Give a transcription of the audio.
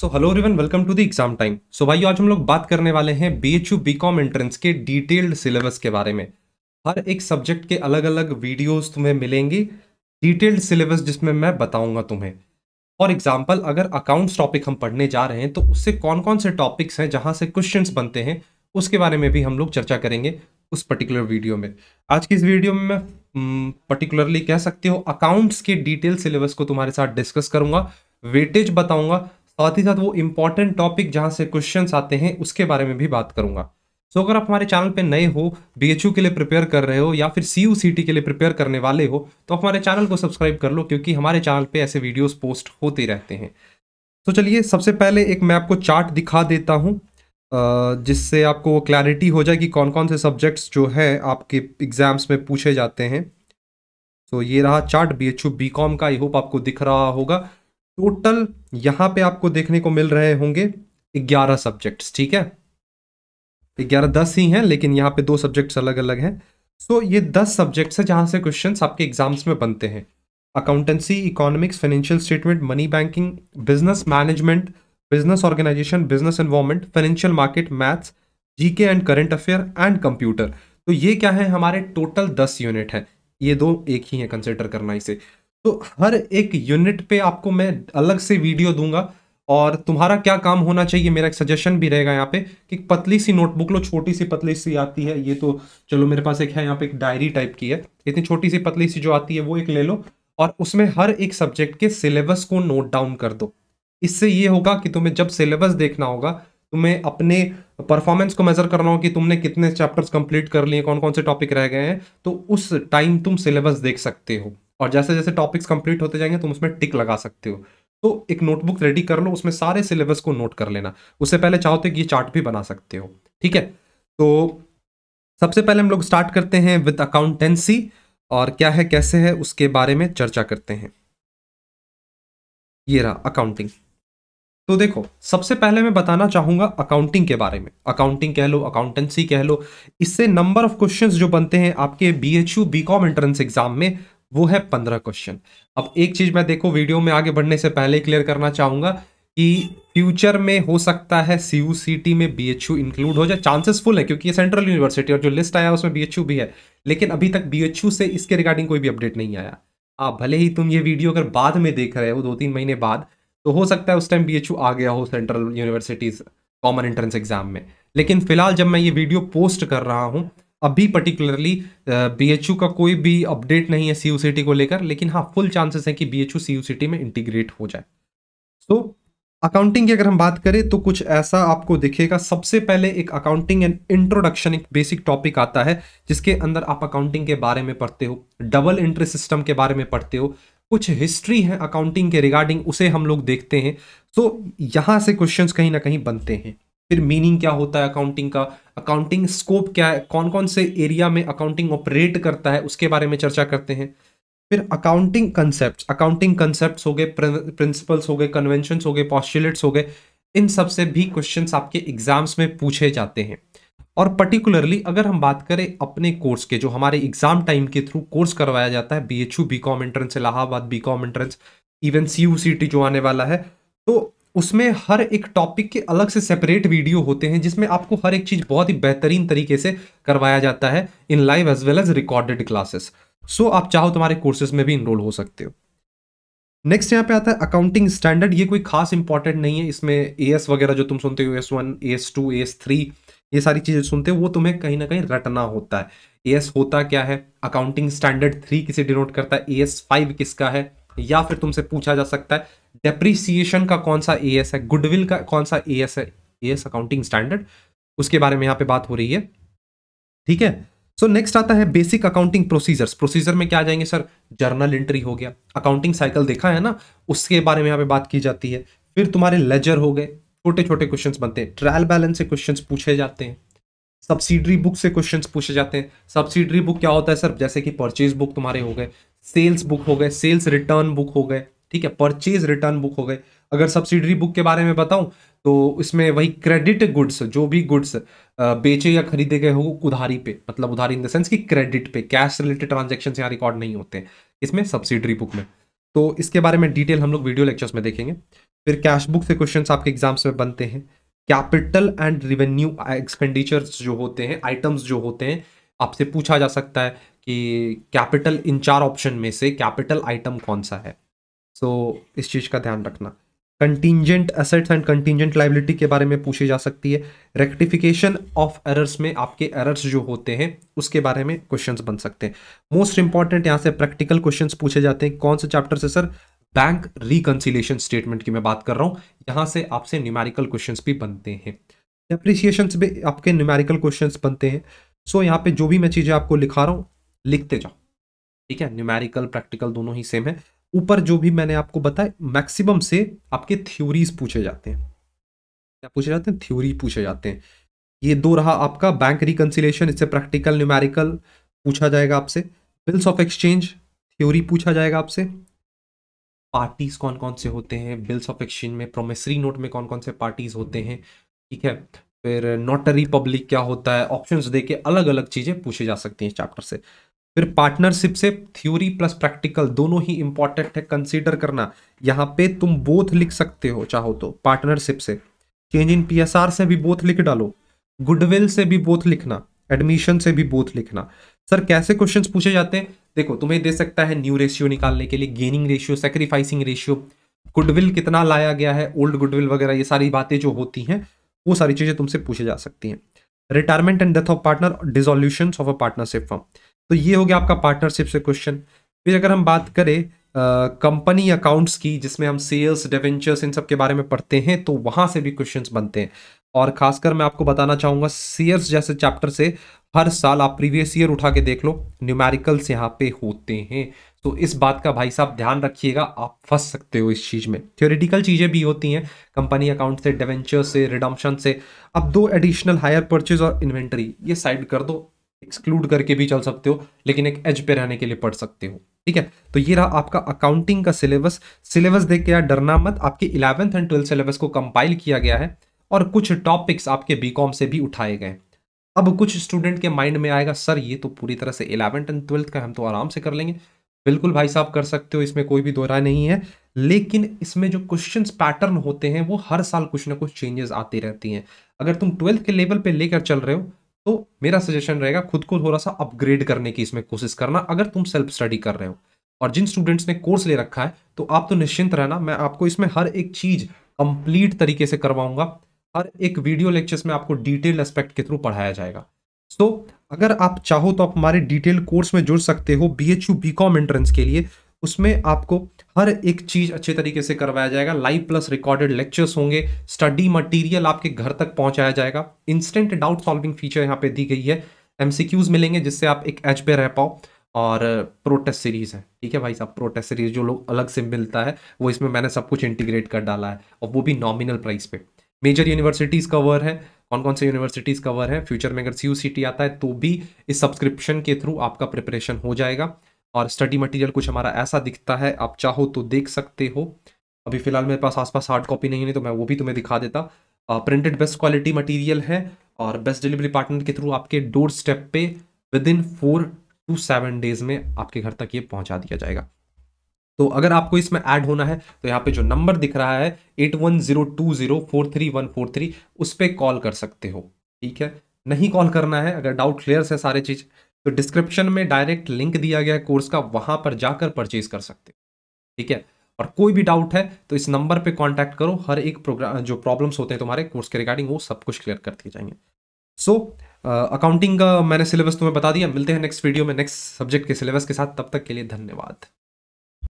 so hello everyone welcome to the exam time so भाई आज हम लोग बात करने वाले हैं B H U B com entrance के डिटेल्ड सिलेबस के बारे में हर एक सब्जेक्ट के अलग अलग वीडियोस तुम्हें मिलेंगी डिटेल्ड सिलेबस जिसमें मैं बताऊंगा तुम्हें फॉर एग्जाम्पल अगर अकाउंट्स टॉपिक हम पढ़ने जा रहे हैं तो उससे कौन कौन से टॉपिक्स हैं जहाँ से क्वेश्चन बनते हैं उसके बारे में भी हम लोग चर्चा करेंगे उस पर्टिकुलर वीडियो में आज की इस वीडियो में मैं पर्टिकुलरली हम्म, कह सकते हो अकाउंट्स के डिटेल सिलेबस को तुम्हारे साथ डिस्कस करूंगा वेटेज बताऊंगा साथ ही साथ वो इंपॉर्टेंट टॉपिक जहाँ से क्वेश्चन आते हैं उसके बारे में भी बात करूँगा सो so, अगर आप हमारे चैनल पे नए हो बी के लिए प्रिपेयर कर रहे हो या फिर सी यू के लिए प्रिपेयर करने वाले हो तो आप हमारे चैनल को सब्सक्राइब कर लो क्योंकि हमारे चैनल पे ऐसे वीडियोस पोस्ट होते रहते हैं तो so, चलिए सबसे पहले एक मैं आपको चार्ट दिखा देता हूँ जिससे आपको क्लैरिटी हो जाए कि कौन कौन से सब्जेक्ट्स जो है आपके एग्ज़ाम्स में पूछे जाते हैं तो so, ये रहा chart B H B com का आई होप आपको दिख रहा होगा टोटल यहां पे आपको देखने को मिल रहे होंगे ग्यारह सब्जेक्ट्स ठीक है ग्यारह दस ही हैं लेकिन यहाँ पे दो सब्जेक्ट्स अलग अलग हैं सो so, ये दस सब्जेक्ट्स हैं जहाँ से क्वेश्चन आपके एग्जाम्स में बनते हैं accountancy economics financial statement money banking business management business organisation business environment financial market maths GK and current affair and computer तो ये क्या है हमारे टोटल दस यूनिट हैं ये दो एक ही है कंसिडर करना इसे तो हर एक यूनिट पे आपको मैं अलग से वीडियो दूंगा और तुम्हारा क्या काम होना चाहिए मेरा एक सजेशन भी रहेगा यहाँ पे कि पतली सी नोटबुक लो छोटी सी पतली सी आती है ये तो चलो मेरे पास एक है यहाँ पे एक डायरी टाइप की है इतनी छोटी सी पतली सी जो आती है वो एक ले लो और उसमें हर एक सब्जेक्ट के सिलेबस को नोट डाउन कर दो इससे ये होगा कि तुम्हें जब सिलेबस देखना होगा तुम्हें अपने परफॉर्मेंस को मेजर करना हो कि तुमने कितने चैप्टर्स कंप्लीट कर लिए कौन कौन से टॉपिक रह गए हैं तो उस टाइम तुम सिलेबस देख सकते हो और जैसे जैसे टॉपिक्स कंप्लीट होते जाएंगे तुम उसमें टिक लगा सकते हो तो एक नोटबुक रेडी कर लो उसमें सारे सिलेबस को नोट कर लेना उससे पहले चाहो तो ये चार्ट भी बना सकते हो ठीक है तो सबसे पहले हम लोग स्टार्ट करते हैं विद अकाउंटेंसी और क्या है कैसे है उसके बारे में चर्चा करते हैं ये रहा अकाउंटिंग तो देखो सबसे पहले मैं बताना चाहूंगा अकाउंटिंग के बारे में अकाउंटिंग कह लो अकाउंटेंसी कह लो इससे नंबर ऑफ क्वेश्चंस जो बनते हैं आपके B H U B com entrance exam में वो है पंद्रह क्वेश्चन अब एक चीज़ मैं देखो वीडियो में आगे बढ़ने से पहले क्लियर करना चाहूंगा कि फ्यूचर में हो सकता है सी यू सी टी में बी एच यू इंक्लूड हो जाए चांसेस फुल है क्योंकि ये सेंट्रल यूनिवर्सिटी और जो लिस्ट आया उसमें बी एच यू भी है लेकिन अभी तक बी एच यू से इसके रिगार्डिंग कोई भी अपडेट नहीं आया आप भले ही तुम ये वीडियो अगर बाद में देख रहे हो दो तीन महीने बाद तो हो सकता है उस टाइम बी एच यू आ गया हो central universities common entrance exam में लेकिन फिलहाल जब मैं ये वीडियो पोस्ट कर रहा हूँ अभी पर्टिकुलरली बी एच यू का कोई भी अपडेट नहीं है सी यू सी टी को लेकर लेकिन हाँ फुल चांसेस हैं कि B H U C U C T में इंटीग्रेट हो जाए सो अकाउंटिंग की अगर हम बात करें तो कुछ ऐसा आपको दिखेगा सबसे पहले एक अकाउंटिंग एंड इंट्रोडक्शन एक बेसिक टॉपिक आता है जिसके अंदर आप अकाउंटिंग के बारे में पढ़ते हो डबल इंटरेस्ट सिस्टम के बारे में पढ़ते हो कुछ हिस्ट्री है अकाउंटिंग के रिगार्डिंग उसे हम लोग देखते हैं सो तो यहाँ से क्वेश्चंस कहीं ना कहीं बनते हैं फिर मीनिंग क्या होता है अकाउंटिंग का अकाउंटिंग स्कोप क्या है कौन कौन से एरिया में अकाउंटिंग ऑपरेट करता है उसके बारे में चर्चा करते हैं फिर अकाउंटिंग कंसेप्ट अकाउंटिंग कंसेप्ट हो गए प्रिंसिपल्स हो गए कन्वेंशन हो गए पॉस्टुलेट्स हो गए इन सब से भी क्वेश्चन आपके एग्जाम्स में पूछे जाते हैं और पर्टिकुलरली अगर हम बात करें अपने कोर्स के जो हमारे एग्जाम टाइम के थ्रू कोर्स करवाया जाता है B H U B com entrance Allahabad B com entrance even C U C T जो आने वाला है उसमें हर एक टॉपिक के अलग से सेपरेट वीडियो होते हैं जिसमें आपको हर एक चीज़ बहुत ही बेहतरीन तरीके से करवाया जाता है in live as well as recorded classes so आप चाहो तुम्हारे तो कोर्सेज में भी इनरोल हो सकते हो नेक्स्ट यहाँ पे आता है अकाउंटिंग स्टैंडर्ड ये कोई खास इंपॉर्टेंट नहीं है इसमें ए एस वगैरह जो तुम सुनते हो S one S two S three ये सारी चीज़ें सुनते हो वो तुम्हें कहीं ना कहीं रटना होता है ए एस होता क्या है अकाउंटिंग स्टैंडर्ड थ्री किसे डिनोट करता है ए एस फाइव किसका है या फिर तुमसे पूछा जा सकता है डेप्रिसिएशन का कौन सा ए है गुडविल का कौन सा ए है ए अकाउंटिंग स्टैंडर्ड उसके बारे में यहाँ पे बात हो रही है ठीक है सो so नेक्स्ट आता है बेसिक अकाउंटिंग प्रोसीजर्स प्रोसीजर में क्या आ जाएंगे सर जर्नल एंट्री हो गया अकाउंटिंग साइकिल देखा है ना उसके बारे में यहाँ पे बात की जाती है फिर तुम्हारे लेजर हो गए छोटे छोटे क्वेश्चन बनते हैं ट्रायल बैलेंस से क्वेश्चन पूछे जाते हैं सब्सिडरी बुक से क्वेश्चंस पूछे जाते हैं सब्सिडरी बुक क्या होता है सर जैसे कि परचेज बुक तुम्हारे हो गए सेल्स बुक हो गए सेल्स रिटर्न बुक हो गए ठीक है परचेज रिटर्न बुक हो गए अगर सब्सिडरी बुक के बारे में बताऊं तो इसमें वही क्रेडिट गुड्स जो भी गुड्स बेचे या खरीदे गए हो उधारी पे मतलब उधारी इन द सेंस कि क्रेडिट पे कैश रिलेटेड ट्रांजेक्शन यहाँ रिकॉर्ड नहीं होते हैं इसमें सब्सिडरी बुक में तो इसके बारे में डिटेल हम लोग वीडियो लेक्चर्स में देखेंगे फिर कैश बुक से क्वेश्चन आपके एग्जाम्स में बनते हैं कैपिटल एंड रिवेन्यू एक्सपेंडिचर्स जो होते हैं आइटम्स जो होते हैं आपसे पूछा जा सकता है कि कैपिटल इन चार ऑप्शन में से कैपिटल आइटम कौन सा है सो so, इस चीज़ का ध्यान रखना contingent assets and contingent liability के बारे में पूछी जा सकती है रेक्टिफिकेशन ऑफ एरर्स में आपके एरर्स जो होते हैं उसके बारे में क्वेश्चंस बन सकते हैं मोस्ट इंपॉर्टेंट यहाँ से प्रैक्टिकल क्वेश्चंस पूछे जाते हैं कौन से चैप्टर से सर बैंक रिकन्सिलेशन स्टेटमेंट की मैं बात कर रहा हूँ यहाँ से आपसे न्यूमेरिकल क्वेश्चन भी बनते हैं एप्रिसिएशन भी आपके न्यूमेरिकल क्वेश्चन बनते हैं सो so, यहाँ पे जो भी मैं चीज़ें आपको लिखा रहा हूँ लिखते जाओ ठीक है न्यूमेरिकल प्रैक्टिकल दोनों ही सेम है ऊपर जो भी मैंने आपको बताया मैक्सिमम से आपके थ्योरीज पूछे जाते हैं क्या पूछे जाते हैं थ्योरी पूछे जाते हैं ये दो रहा आपका बैंक रिकन्सिलेशन इससे प्रैक्टिकल न्यूमेरिकल पूछा जाएगा आपसे बिल्स ऑफ एक्सचेंज थ्योरी पूछा जाएगा आपसे पार्टीज कौन कौन से होते हैं बिल्स ऑफ एक्सचेंज में प्रोमिसरी नोट में कौन कौन से पार्टीज होते हैं ठीक है फिर नोटरी पब्लिक क्या होता है ऑप्शंस दे के अलग अलग चीज़ें पूछी जा सकती हैं चैप्टर से फिर पार्टनरशिप से थ्योरी प्लस प्रैक्टिकल दोनों ही इंपॉर्टेंट है कंसीडर करना यहाँ पे तुम बोथ लिख सकते हो चाहो तो पार्टनरशिप से चेंज इन पीएसआर से भी बोथ लिख डालो गुडविल से भी बोथ लिखना एडमिशन से भी बोथ लिखना सर कैसे क्वेश्चन पूछे जाते हैं देखो तुम्हें दे सकता है न्यू रेशियो निकालने के लिए gaining ratio sacrificing ratio goodwill कितना लाया गया है ओल्ड गुडविल वगैरह ये सारी बातें जो होती हैं वो सारी चीज़ें तुमसे पूछी जा सकती हैं retirement and death of partner dissolution of a partnership firm तो ये हो गया आपका पार्टनरशिप से क्वेश्चन फिर अगर हम बात करें कंपनी uh, अकाउंट्स की जिसमें हम सेल्स डिवेंचर्स इन सब के बारे में पढ़ते हैं तो वहाँ से भी क्वेश्चंस बनते हैं और खासकर मैं आपको बताना चाहूँगा सेयर्स जैसे चैप्टर से हर साल आप प्रीवियस ईयर उठा के देख लो न्यूमेरिकल्स यहाँ पे होते हैं तो इस बात का भाई साहब ध्यान रखिएगा आप फंस सकते हो इस चीज़ में थियोरिटिकल चीज़ें भी होती हैं कंपनी अकाउंट से डिवेंचर से रिडम्शन से अब दो एडिशनल हायर परचेज और इन्वेंट्री ये साइड कर दो एक्सक्लूड करके भी चल सकते हो लेकिन एक एज पे रहने के लिए पढ़ सकते हो ठीक है तो ये रहा आपका अकाउंटिंग का सिलेबस सिलेबस देख के यार डरना मत आपके इलेवंथ एंड ट्वेल्थ सिलेबस को कंपाइल किया गया है और कुछ टॉपिक्स आपके बीकॉम से भी उठाए गए अब कुछ स्टूडेंट के माइंड में आएगा सर ये तो पूरी तरह से इलेवेंथ एंड ट्वेल्थ का हम तो आराम से कर लेंगे बिल्कुल भाई साहब कर सकते हो इसमें कोई भी दोहरा नहीं है लेकिन इसमें जो क्वेश्चन पैटर्न होते हैं वो हर साल कुछ ना कुछ चेंजेस आती रहती हैं अगर तुम ट्वेल्थ के लेवल पे लेकर चल रहे हो तो मेरा सजेशन रहेगा खुद को थोड़ा सा अपग्रेड करने की इसमें कोशिश करना अगर तुम सेल्फ स्टडी कर रहे हो और जिन स्टूडेंट्स ने कोर्स ले रखा है तो आप तो निश्चिंत रहना मैं आपको इसमें हर एक चीज़ कंप्लीट तरीके से करवाऊंगा हर एक वीडियो लेक्चर्स में आपको डिटेल एस्पेक्ट के थ्रू पढ़ाया जाएगा सो so, अगर आप चाहो तो आप हमारे डिटेल कोर्स में जुड़ सकते हो B H U B com entrance के लिए उसमें आपको हर एक चीज़ अच्छे तरीके से करवाया जाएगा लाइव प्लस रिकॉर्डेड लेक्चर्स होंगे स्टडी मटेरियल आपके घर तक पहुंचाया जाएगा इंस्टेंट डाउट सॉल्विंग फीचर यहाँ पे दी गई है एम मिलेंगे जिससे आप एक एच पे रह पाओ और प्रोटेस्ट सीरीज़ है ठीक है भाई साहब प्रोटेस्ट सीरीज़ जो लोग अलग से मिलता है वो इसमें मैंने सब कुछ इंटीग्रेट कर डाला है और वो भी नॉमिनल प्राइस पे मेजर यूनिवर्सिटीज़ कवर है कौन कौन से यूनिवर्सिटीज़ कवर है फ्यूचर में अगर सी यू आता है तो भी इस सब्सक्रिप्शन के थ्रू आपका प्रिपरेशन हो जाएगा और स्टडी मटेरियल कुछ हमारा ऐसा दिखता है आप चाहो तो देख सकते हो अभी फ़िलहाल मेरे पास आसपास हार्ड कॉपी नहीं है तो मैं वो भी तुम्हें दिखा देता प्रिंटेड बेस्ट क्वालिटी मटेरियल है और बेस्ट डिलीवरी पार्टनर के थ्रू आपके डोर स्टेप पे within four to seven days में आपके घर तक ये पहुंचा दिया जाएगा तो अगर आपको इसमें ऐड होना है तो यहाँ पे जो नंबर दिख रहा है eight one zero two zero four three one four three उस पर कॉल कर सकते हो ठीक है नहीं कॉल करना है अगर डाउट क्लियर है सारे चीज़ तो डिस्क्रिप्शन में डायरेक्ट लिंक दिया गया है कोर्स का वहां पर जाकर परचेज कर सकते हो ठीक है और कोई भी डाउट है तो इस नंबर पर कॉन्टैक्ट करो हर एक प्रोग्राम जो प्रॉब्लम्स होते हैं तुम्हारे कोर्स के रिगार्डिंग वो सब कुछ क्लियर कर दिए जाएंगे सो अकाउंटिंग का मैंने सिलेबस तुम्हें बता दिया मिलते हैं नेक्स्ट वीडियो में नेक्स्ट सब्जेक्ट के सिलेबस के साथ तब तक के लिए धन्यवाद